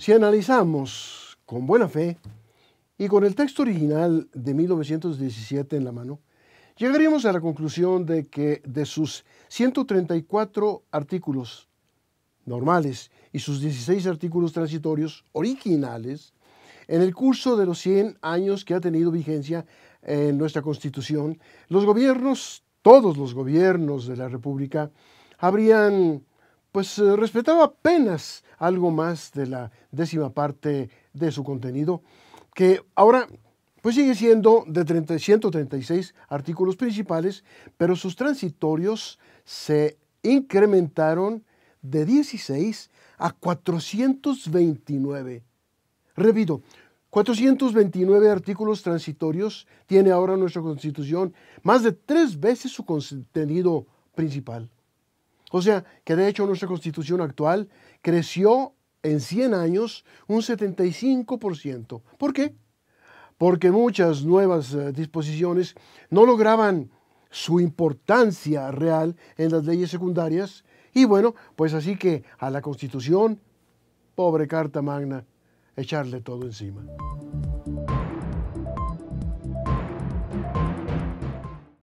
Si analizamos con buena fe y con el texto original de 1917 en la mano, llegaríamos a la conclusión de que de sus 134 artículos normales y sus 16 artículos transitorios originales, en el curso de los 100 años que ha tenido vigencia en nuestra Constitución, los gobiernos, todos los gobiernos de la República, habrían pues eh, respetaba apenas algo más de la décima parte de su contenido, que ahora pues sigue siendo de 136 artículos principales, pero sus transitorios se incrementaron de 16 a 429. Repito, 429 artículos transitorios tiene ahora nuestra Constitución, más de tres veces su contenido principal. O sea, que de hecho nuestra constitución actual creció en 100 años un 75%. ¿Por qué? Porque muchas nuevas eh, disposiciones no lograban su importancia real en las leyes secundarias. Y bueno, pues así que a la constitución, pobre Carta Magna, echarle todo encima.